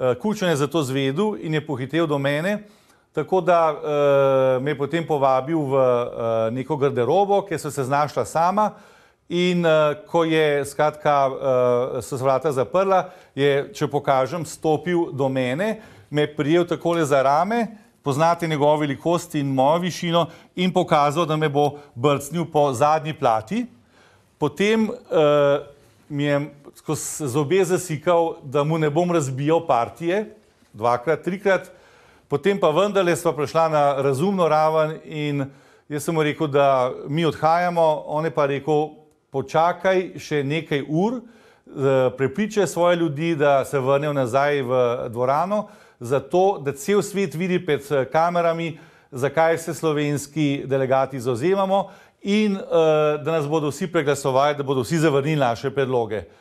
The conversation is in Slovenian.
Eh, Kučan je za to zvedel in je pohitel do mene, tako da eh, me je potem povabil v eh, neko garderobo, kjer so se znašla sama. In uh, ko je skratka, uh, se vrata zaprla, je, če pokažem, stopil do mene, me prijel takole za rame, poznati njegovo velikost in mojo višino in pokazal, da me bo brcnil po zadnji plati. Potem uh, mi je z obe zasikal, da mu ne bom razbijal partije, dvakrat, trikrat, potem pa vendarle smo prišli na razumno raven in jaz sem mu rekel, da mi odhajamo, on je pa rekel, počakaj še nekaj ur, eh, prepričaj svoje ljudi, da se vrnejo nazaj v dvorano, zato da cel svet vidi pred eh, kamerami, da se vrnejo nazaj v dvorano, zakaj se slovenski delegati zauzemamo in eh, da nas bodo vsi preglasovali, da bodo vsi zavrnili naše predloge.